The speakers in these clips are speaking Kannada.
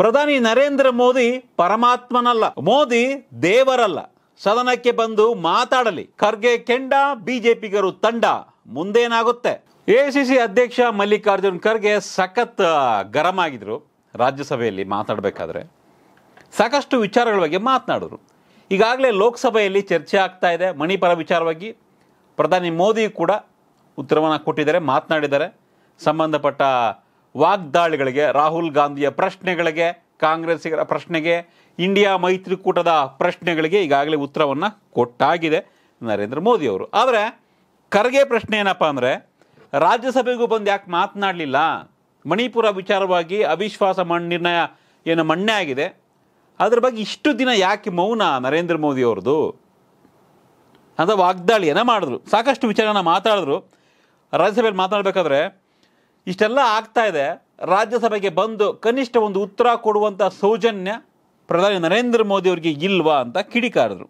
ಪ್ರಧಾನಿ ನರೇಂದ್ರ ಮೋದಿ ಪರಮಾತ್ಮನಲ್ಲ ಮೋದಿ ದೇವರಲ್ಲ ಸದನಕ್ಕೆ ಬಂದು ಮಾತಾಡಲಿ ಖರ್ಗೆ ಕೆಂಡ ಬಿಜೆಪಿಗರು ತಂಡ ಮುಂದೇನಾಗುತ್ತೆ ಎಸಿಸಿ ಅಧ್ಯಕ್ಷ ಮಲ್ಲಿಕಾರ್ಜುನ್ ಖರ್ಗೆ ಸಖತ್ ಗರಂ ಆಗಿದ್ರು ರಾಜ್ಯಸಭೆಯಲ್ಲಿ ಮಾತಾಡಬೇಕಾದ್ರೆ ಸಾಕಷ್ಟು ವಿಚಾರಗಳ ಬಗ್ಗೆ ಮಾತನಾಡಿದ್ರು ಈಗಾಗಲೇ ಲೋಕಸಭೆಯಲ್ಲಿ ಚರ್ಚೆ ಆಗ್ತಾ ಇದೆ ಮಣಿಪುರ ವಿಚಾರವಾಗಿ ಪ್ರಧಾನಿ ಮೋದಿ ಕೂಡ ಉತ್ತರವನ್ನು ಕೊಟ್ಟಿದ್ದಾರೆ ಮಾತನಾಡಿದ್ದಾರೆ ಸಂಬಂಧಪಟ್ಟ ವಾಗ್ದಾಳಿಗಳಿಗೆ ರಾಹುಲ್ ಗಾಂಧಿಯ ಪ್ರಶ್ನೆಗಳಿಗೆ ಕಾಂಗ್ರೆಸ್ಸಿಗರ ಪ್ರಶ್ನೆಗೆ ಇಂಡಿಯಾ ಮೈತ್ರಿಕೂಟದ ಪ್ರಶ್ನೆಗಳಿಗೆ ಈಗಾಗಲೇ ಉತ್ತರವನ್ನು ಕೊಟ್ಟಾಗಿದೆ ನರೇಂದ್ರ ಮೋದಿ ಅವರು ಆದರೆ ಖರ್ಗೆ ಪ್ರಶ್ನೆ ಏನಪ್ಪ ಅಂದರೆ ರಾಜ್ಯಸಭೆಗೂ ಬಂದು ಯಾಕೆ ಮಾತನಾಡಲಿಲ್ಲ ಮಣಿಪುರ ವಿಚಾರವಾಗಿ ಅವಿಶ್ವಾಸ ಮಣ್ ನಿರ್ಣಯ ಏನು ಮಣ್ಣೆ ಆಗಿದೆ ಅದ್ರ ಬಗ್ಗೆ ಇಷ್ಟು ದಿನ ಯಾಕೆ ಮೌನ ನರೇಂದ್ರ ಮೋದಿ ಅವ್ರದ್ದು ಅಂತ ವಾಗ್ದಾಳಿಯನ್ನು ಮಾಡಿದ್ರು ಸಾಕಷ್ಟು ವಿಚಾರನ ಮಾತಾಡಿದ್ರು ರಾಜ್ಯಸಭೆಯಲ್ಲಿ ಮಾತಾಡಬೇಕಾದ್ರೆ ಇಷ್ಟೆಲ್ಲ ಆಗ್ತಾ ಇದೆ ರಾಜ್ಯಸಭೆಗೆ ಬಂದು ಕನಿಷ್ಠ ಒಂದು ಉತ್ತರ ಕೊಡುವಂಥ ಸೌಜನ್ಯ ಪ್ರಧಾನಿ ನರೇಂದ್ರ ಮೋದಿ ಅವರಿಗೆ ಇಲ್ವಾ ಅಂತ ಕಿಡಿಕಾರರು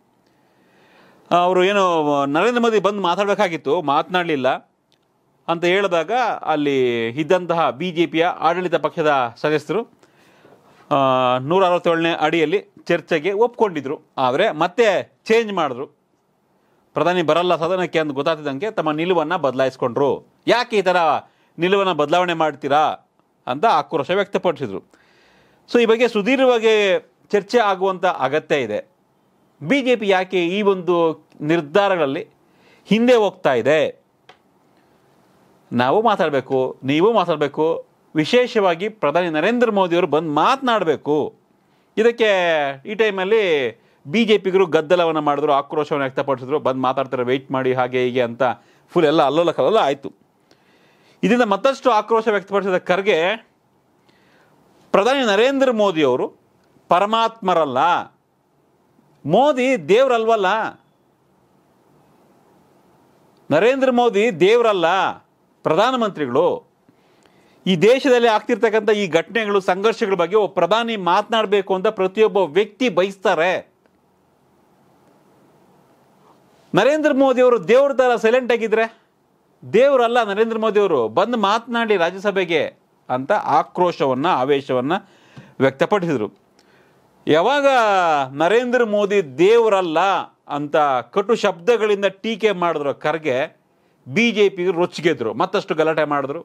ಅವರು ಏನು ನರೇಂದ್ರ ಮೋದಿ ಬಂದು ಮಾತಾಡಬೇಕಾಗಿತ್ತು ಮಾತನಾಡಲಿಲ್ಲ ಅಂತ ಹೇಳಿದಾಗ ಅಲ್ಲಿ ಇದ್ದಂತಹ ಬಿ ಜೆ ಪಿಯ ಆಡಳಿತ ಪಕ್ಷದ ಸದಸ್ಯರು ನೂರ ಅರವತ್ತೇಳನೇ ಅಡಿಯಲ್ಲಿ ಚರ್ಚೆಗೆ ಒಪ್ಕೊಂಡಿದ್ರು ಆದರೆ ಮತ್ತೆ ಚೇಂಜ್ ಮಾಡಿದ್ರು ಪ್ರಧಾನಿ ಬರಲ್ಲ ಸದನಕ್ಕೆ ಅಂತ ಗೊತ್ತಾಗ್ತಿದ್ದಂಗೆ ತಮ್ಮ ನಿಲುವನ್ನು ಬದಲಾಯಿಸ್ಕೊಂಡ್ರು ಯಾಕೆ ಈ ಥರ ನಿಲುವನ್ನು ಬದಲಾವಣೆ ಮಾಡ್ತೀರಾ ಅಂತ ಆಕ್ರೋಶ ವ್ಯಕ್ತಪಡಿಸಿದರು ಸೊ ಈ ಬಗ್ಗೆ ಸುದೀರ್ಘವಾಗಿ ಚರ್ಚೆ ಆಗುವಂಥ ಅಗತ್ಯ ಇದೆ ಬಿ ಜೆ ಪಿ ಯಾಕೆ ಈ ಒಂದು ನಿರ್ಧಾರಗಳಲ್ಲಿ ಹಿಂದೆ ಹೋಗ್ತಾ ಇದೆ ನಾವು ಮಾತಾಡಬೇಕು ನೀವು ಮಾತಾಡಬೇಕು ವಿಶೇಷವಾಗಿ ಪ್ರಧಾನಿ ನರೇಂದ್ರ ಮೋದಿಯವರು ಬಂದು ಮಾತನಾಡಬೇಕು ಇದಕ್ಕೆ ಈ ಟೈಮಲ್ಲಿ ಬಿ ಜೆ ಪಿಗರು ಗದ್ದಲವನ್ನು ಮಾಡಿದ್ರು ಆಕ್ರೋಶವನ್ನು ವ್ಯಕ್ತಪಡಿಸಿದ್ರು ಬಂದು ಮಾತಾಡ್ತಾರೆ ವೆಯ್ಟ್ ಮಾಡಿ ಹಾಗೆ ಹೀಗೆ ಅಂತ ಫುಲ್ ಎಲ್ಲ ಅಲ್ಲೋಲ ಕಲ್ಲೋಲ ಆಯಿತು ಇದರಿಂದ ಮತ್ತಷ್ಟು ಆಕ್ರೋಶ ವ್ಯಕ್ತಪಡಿಸಿದ ಖರ್ಗೆ ಪ್ರಧಾನಿ ನರೇಂದ್ರ ಮೋದಿಯವರು ಪರಮಾತ್ಮರಲ್ಲ ಮೋದಿ ದೇವರಲ್ವಲ್ಲ ನರೇಂದ್ರ ಮೋದಿ ದೇವರಲ್ಲ ಪ್ರಧಾನಮಂತ್ರಿಗಳು ಈ ದೇಶದಲ್ಲಿ ಆಗ್ತಿರ್ತಕ್ಕಂಥ ಈ ಘಟನೆಗಳು ಸಂಘರ್ಷಗಳ ಬಗ್ಗೆ ಒಬ್ಬ ಪ್ರಧಾನಿ ಮಾತನಾಡಬೇಕು ಅಂತ ಪ್ರತಿಯೊಬ್ಬ ವ್ಯಕ್ತಿ ಬಯಸ್ತಾರೆ ನರೇಂದ್ರ ಮೋದಿಯವರು ದೇವ್ರ ಥರ ಸೈಲೆಂಟ್ ಆಗಿದ್ರೆ ದೇವರಲ್ಲ ನರೇಂದ್ರ ಮೋದಿಯವರು ಬಂದು ಮಾತನಾಡಿ ರಾಜ್ಯಸಭೆಗೆ ಅಂತ ಆಕ್ರೋಶವನ್ನು ಆವೇಶವನ್ನು ವ್ಯಕ್ತಪಡಿಸಿದರು ಯಾವಾಗ ನರೇಂದ್ರ ಮೋದಿ ದೇವರಲ್ಲ ಅಂತ ಕಟು ಶಬ್ದಗಳಿಂದ ಟೀಕೆ ಮಾಡಿದ್ರು ಖರ್ಗೆ ಬಿ ಜೆ ಪಿಗೆ ರೊಚ್ಚಿಗೆದ್ರು ಮತ್ತಷ್ಟು ಗಲಾಟೆ ಮಾಡಿದ್ರು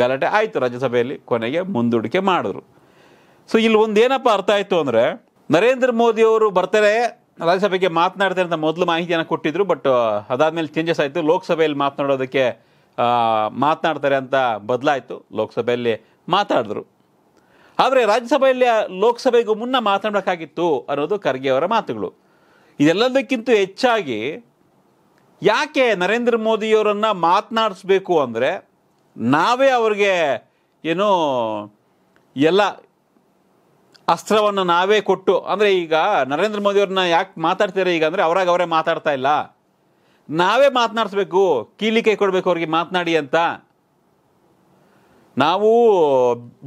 ಗಲಾಟೆ ಆಯಿತು ರಾಜ್ಯಸಭೆಯಲ್ಲಿ ಕೊನೆಗೆ ಮುಂದೂಡಿಕೆ ಮಾಡಿದ್ರು ಸೊ ಇಲ್ಲಿ ಒಂದು ಏನಪ್ಪ ಅರ್ಥ ಆಯಿತು ಅಂದರೆ ನರೇಂದ್ರ ಮೋದಿಯವರು ಬರ್ತಾರೆ ರಾಜ್ಯಸಭೆಗೆ ಮಾತನಾಡ್ತಾರೆ ಅಂತ ಮೊದಲು ಮಾಹಿತಿಯನ್ನು ಕೊಟ್ಟಿದ್ರು ಬಟ್ ಅದಾದಮೇಲೆ ಚೇಂಜಸ್ ಆಯಿತು ಲೋಕಸಭೆಯಲ್ಲಿ ಮಾತನಾಡೋದಕ್ಕೆ ಮಾತನಾಡ್ತಾರೆ ಅಂತ ಬದಲಾಯಿತು ಲೋಕಸಭೆಯಲ್ಲಿ ಮಾತಾಡಿದ್ರು ಆದರೆ ರಾಜ್ಯಸಭೆಯಲ್ಲಿ ಲೋಕಸಭೆಗೂ ಮುನ್ನ ಮಾತನಾಡೋಕ್ಕಾಗಿತ್ತು ಅನ್ನೋದು ಖರ್ಗೆ ಅವರ ಮಾತುಗಳು ಇದೆಲ್ಲದಕ್ಕಿಂತ ಹೆಚ್ಚಾಗಿ ಯಾಕೆ ನರೇಂದ್ರ ಮೋದಿಯವರನ್ನು ಮಾತನಾಡಿಸ್ಬೇಕು ಅಂದರೆ ನಾವೇ ಅವ್ರಿಗೆ ಏನೋ ಎಲ್ಲ ಅಸ್ತ್ರವನ್ನು ನಾವೇ ಕೊಟ್ಟು ಅಂದರೆ ಈಗ ನರೇಂದ್ರ ಮೋದಿಯವ್ರನ್ನ ಯಾಕೆ ಮಾತಾಡ್ತಾರೆ ಈಗ ಅಂದರೆ ಅವರಾಗ ಅವರೇ ಮಾತಾಡ್ತಾ ಇಲ್ಲ ನಾವೇ ಮಾತನಾಡಿಸ್ಬೇಕು ಕೀಲಿ ಕೈ ಕೊಡಬೇಕು ಅವ್ರಿಗೆ ಮಾತನಾಡಿ ಅಂತ ನಾವು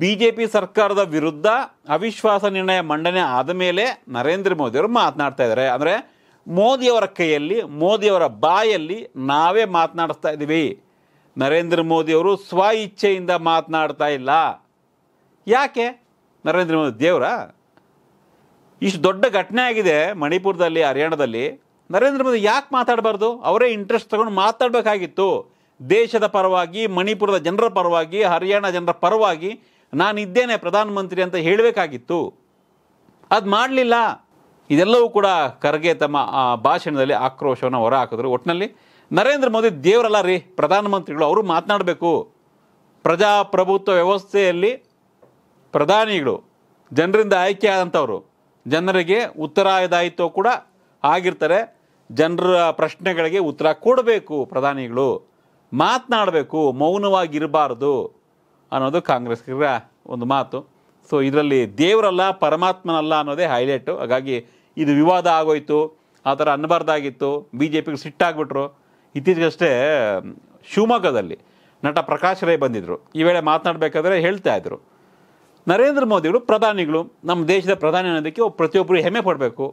ಬಿ ಜೆ ಪಿ ಸರ್ಕಾರದ ವಿರುದ್ಧ ಅವಿಶ್ವಾಸ ನಿರ್ಣಯ ಮಂಡನೆ ಆದ ಮೇಲೆ ನರೇಂದ್ರ ಮೋದಿಯವರು ಮಾತನಾಡ್ತಾ ಇದ್ದಾರೆ ಅಂದರೆ ಮೋದಿಯವರ ಕೈಯಲ್ಲಿ ಮೋದಿಯವರ ಬಾಯಲ್ಲಿ ನಾವೇ ಮಾತನಾಡಿಸ್ತಾ ಇದ್ದೀವಿ ನರೇಂದ್ರ ಮೋದಿಯವರು ಸ್ವ ಇಚ್ಛೆಯಿಂದ ಮಾತನಾಡ್ತಾ ಇಲ್ಲ ಯಾಕೆ ನರೇಂದ್ರ ಮೋದಿ ದೇವರಾ ಇಷ್ಟು ದೊಡ್ಡ ಘಟನೆ ಆಗಿದೆ ಮಣಿಪುರದಲ್ಲಿ ಹರಿಯಾಣದಲ್ಲಿ ನರೇಂದ್ರ ಮೋದಿ ಯಾಕೆ ಮಾತಾಡಬಾರ್ದು ಅವರೇ ಇಂಟ್ರೆಸ್ಟ್ ತಗೊಂಡು ಮಾತಾಡಬೇಕಾಗಿತ್ತು ದೇಶದ ಪರವಾಗಿ ಮಣಿಪುರದ ಜನರ ಪರವಾಗಿ ಹರಿಯಾಣ ಜನರ ಪರವಾಗಿ ನಾನಿದ್ದೇನೆ ಪ್ರಧಾನಮಂತ್ರಿ ಅಂತ ಹೇಳಬೇಕಾಗಿತ್ತು ಅದು ಮಾಡಲಿಲ್ಲ ಇದೆಲ್ಲವೂ ಕೂಡ ಖರ್ಗೆ ತಮ್ಮ ಭಾಷಣದಲ್ಲಿ ಆಕ್ರೋಶವನ್ನು ಹೊರ ಹಾಕಿದ್ರು ಒಟ್ಟಿನಲ್ಲಿ ನರೇಂದ್ರ ಮೋದಿ ದೇವರಲ್ಲ ರೀ ಪ್ರಧಾನಮಂತ್ರಿಗಳು ಅವರು ಮಾತನಾಡಬೇಕು ಪ್ರಜಾಪ್ರಭುತ್ವ ವ್ಯವಸ್ಥೆಯಲ್ಲಿ ಪ್ರಧಾನಿಗಳು ಜನರಿಂದ ಆಯ್ಕೆ ಆದಂಥವರು ಜನರಿಗೆ ಉತ್ತರಾಯದಾಯಿತೋ ಕೂಡ ಆಗಿರ್ತಾರೆ ಜನರ ಪ್ರಶ್ನೆಗಳಿಗೆ ಉತ್ತರ ಕೊಡಬೇಕು ಪ್ರಧಾನಿಗಳು ಮಾತನಾಡಬೇಕು ಮೌನವಾಗಿರಬಾರ್ದು ಅನ್ನೋದು ಕಾಂಗ್ರೆಸ್ಗರ ಒಂದು ಮಾತು ಸೊ ಇದರಲ್ಲಿ ದೇವರಲ್ಲ ಪರಮಾತ್ಮನಲ್ಲ ಅನ್ನೋದೇ ಹೈಲೈಟು ಹಾಗಾಗಿ ಇದು ವಿವಾದ ಆಗೋಯಿತು ಆ ಥರ ಅನ್ನಬಾರ್ದಾಗಿತ್ತು ಬಿ ಜೆ ಪಿಗೆ ಸಿಟ್ಟಾಗ್ಬಿಟ್ರು ಇತ್ತೀಚೆಗಷ್ಟೇ ಶಿವಮೊಗ್ಗದಲ್ಲಿ ನಟ ಪ್ರಕಾಶ್ ರೈ ಬಂದಿದ್ದರು ಈ ವೇಳೆ ಮಾತನಾಡಬೇಕಾದ್ರೆ ಹೇಳ್ತಾ ಇದ್ರು ನರೇಂದ್ರ ಮೋದಿಗಳು ಪ್ರಧಾನಿಗಳು ನಮ್ಮ ದೇಶದ ಪ್ರಧಾನಿ ಅನ್ನೋದಕ್ಕೆ ಪ್ರತಿಯೊಬ್ಬರು ಹೆಮ್ಮೆ ಪಡಬೇಕು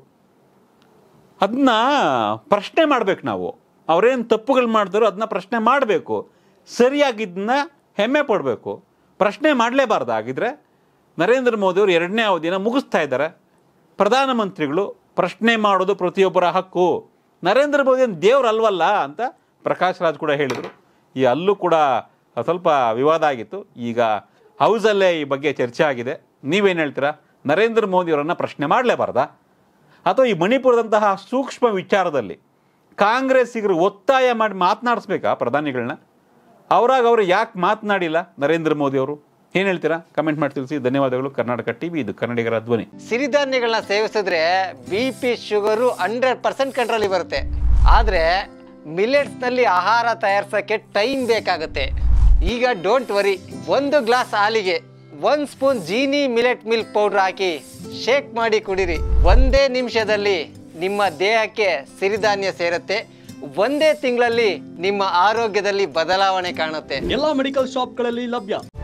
ಅದನ್ನ ಪ್ರಶ್ನೆ ಮಾಡಬೇಕು ನಾವು ಅವರೇನು ತಪ್ಪುಗಳು ಮಾಡಿದ್ರು ಅದನ್ನ ಪ್ರಶ್ನೆ ಮಾಡಬೇಕು ಸರಿಯಾಗಿದ್ದನ್ನ ಹೆಮ್ಮೆ ಪಡಬೇಕು ಪ್ರಶ್ನೆ ಮಾಡಲೇಬಾರ್ದು ಆಗಿದ್ರೆ ನರೇಂದ್ರ ಮೋದಿಯವರು ಎರಡನೇ ಅವಧಿನ ಮುಗಿಸ್ತಾ ಇದ್ದಾರೆ ಪ್ರಧಾನಮಂತ್ರಿಗಳು ಪ್ರಶ್ನೆ ಮಾಡೋದು ಪ್ರತಿಯೊಬ್ಬರ ಹಕ್ಕು ನರೇಂದ್ರ ಮೋದಿ ದೇವ್ರು ಅಲ್ವಲ್ಲ ಅಂತ ಪ್ರಕಾಶ್ ರಾಜ್ ಕೂಡ ಹೇಳಿದರು ಈ ಅಲ್ಲೂ ಕೂಡ ಸ್ವಲ್ಪ ವಿವಾದ ಆಗಿತ್ತು ಈಗ ಹೌಸಲ್ಲೇ ಈ ಬಗ್ಗೆ ಚರ್ಚೆ ಆಗಿದೆ ನೀವೇನು ಹೇಳ್ತೀರಾ ನರೇಂದ್ರ ಮೋದಿಯವರನ್ನು ಪ್ರಶ್ನೆ ಮಾಡಲೇಬಾರ್ದಾ ಅಥವಾ ಈ ಮಣಿಪುರದಂತಹ ಸೂಕ್ಷ್ಮ ವಿಚಾರದಲ್ಲಿ ಕಾಂಗ್ರೆಸ್ಸಿಗರು ಒತ್ತಾಯ ಮಾಡಿ ಮಾತನಾಡಿಸ್ಬೇಕಾ ಪ್ರಧಾನಿಗಳನ್ನ ಅವರಾಗ ಅವರು ಯಾಕೆ ಮಾತನಾಡಿಲ್ಲ ನರೇಂದ್ರ ಮೋದಿ ಅವರು ಏನು ಹೇಳ್ತೀರಾ ಕಮೆಂಟ್ ಮಾಡಿ ತಿಳಿಸಿ ಧನ್ಯವಾದಗಳು ಕರ್ನಾಟಕ ಟಿವಿ ಇದು ಕನ್ನಡಿಗರ ಧ್ವನಿ ಸಿರಿಧಾನ್ಯಗಳನ್ನ ಸೇವಿಸಿದ್ರೆ B P sugar hundred percent control ಬರುತ್ತೆ ಆದರೆ ಮಿಲೆಟ್ಸ್ನಲ್ಲಿ ಆಹಾರ ತಯಾರಿಸೋಕ್ಕೆ ಟೈಮ್ ಬೇಕಾಗುತ್ತೆ ಈಗ ಡೋಂಟ್ ವರಿ ಒಂದು ಗ್ಲಾಸ್ ಹಾಲಿಗೆ ಒಂದ್ spoon Jeeni millet milk powder ಹಾಕಿ ಶೇಕ್ ಮಾಡಿ ಕುಡಿರಿ ಒಂದೇ ನಿಮಿಷದಲ್ಲಿ ನಿಮ್ಮ ದೇಹಕ್ಕೆ ಸಿರಿಧಾನ್ಯ ಸೇರುತ್ತೆ ಒಂದೇ ತಿಂಗಳಲ್ಲಿ ನಿಮ್ಮ ಆರೋಗ್ಯದಲ್ಲಿ ಬದಲಾವಣೆ ಕಾಣುತ್ತೆ ಎಲ್ಲ ಮೆಡಿಕಲ್ ಶಾಪ್ಗಳಲ್ಲಿ ಲಭ್ಯ